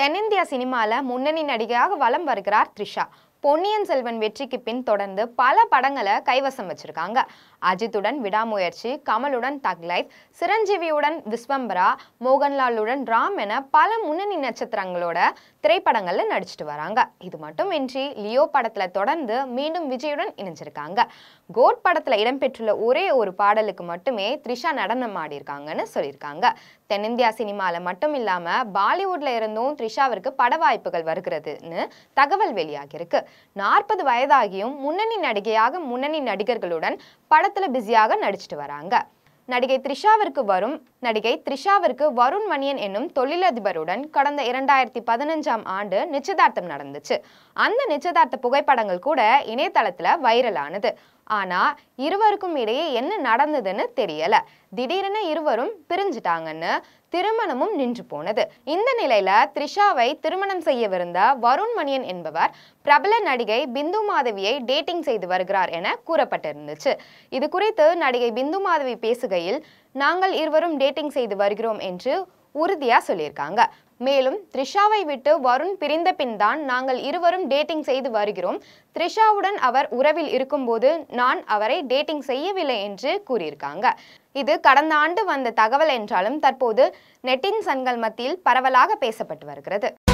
தென்னிந்திய சினிமாவில் முன்னணி நடிகையாக வலம் வருகிறார் த்ரிஷா பொன்னியின் செல்வன் வெற்றிக்கு பின் தொடர்ந்து பல படங்களை கைவசம் வச்சிருக்காங்க அஜித்துடன் விடாமுயற்சி கமலுடன் தக்லைத் சிரஞ்சீவியுடன் விஸ்வம்பரா மோகன்லாலுடன் ராம் என பல முன்னணி நட்சத்திரங்களோட திரைப்படங்கள்ல நடிச்சிட்டு வராங்க இது மட்டும் இன்றி லியோ படத்துல தொடர்ந்து மீண்டும் விஜயுடன் இணைஞ்சிருக்காங்க கோட் படத்துல இடம்பெற்றுள்ள ஒரே ஒரு பாடலுக்கு மட்டுமே த்ரிஷா நடனம் இருக்காங்கன்னு சொல்லியிருக்காங்க தென்னிந்தியா சினிமாவில் மட்டும் இல்லாமல் பாலிவுட்ல இருந்தும் த்ரிஷாவிற்கு பட வாய்ப்புகள் வருகிறதுன்னு தகவல் வெளியாகியிருக்கு நாற்பது வயதாகியும் முன்னணி நடிகையாக முன்னணி நடிகர்களுடன் படத்துல பிஸியாக நடிச்சிட்டு வராங்க நடிகை த்ரிஷாவிற்கு வரும் நடிகை த்ரிஷாவிற்கு வருண் மணியன் என்னும் தொழிலதிபருடன் கடந்த இரண்டாயிரத்தி பதினஞ்சாம் ஆண்டு நிச்சயதார்த்தம் நடந்துச்சு அந்த நிச்சயதார்த்த புகைப்படங்கள் கூட இணையதளத்துல வைரலானது ஆனால் இருவருக்கும் இடையே என்ன நடந்ததுன்னு தெரியலை திடீரென இருவரும் பிரிஞ்சிட்டாங்கன்னு திருமணமும் நின்று போனது இந்த நிலையில த்ரிஷாவை திருமணம் செய்யவிருந்த வருண் மணியன் என்பவர் பிரபல நடிகை பிந்து மாதவியை டேட்டிங் செய்து வருகிறார் என கூறப்பட்டிருந்துச்சு இது குறித்து நடிகை பிந்து மாதவி பேசுகையில் நாங்கள் இருவரும் டேட்டிங் செய்து வருகிறோம் என்று உறுதியாக சொல்லியிருக்காங்க மேலும் த்ரிஷாவை விட்டு வருண் பிரிந்த பின் தான் நாங்கள் இருவரும் டேட்டிங் செய்து வருகிறோம் த்ரிஷாவுடன் அவர் உறவில் இருக்கும்போது நான் அவரை டேட்டிங் செய்யவில்லை என்று கூறியிருக்காங்க இது கடந்த ஆண்டு வந்த தகவல் என்றாலும் தற்போது நெட்டின் சன்கள் மத்தியில் பரவலாக பேசப்பட்டு வருகிறது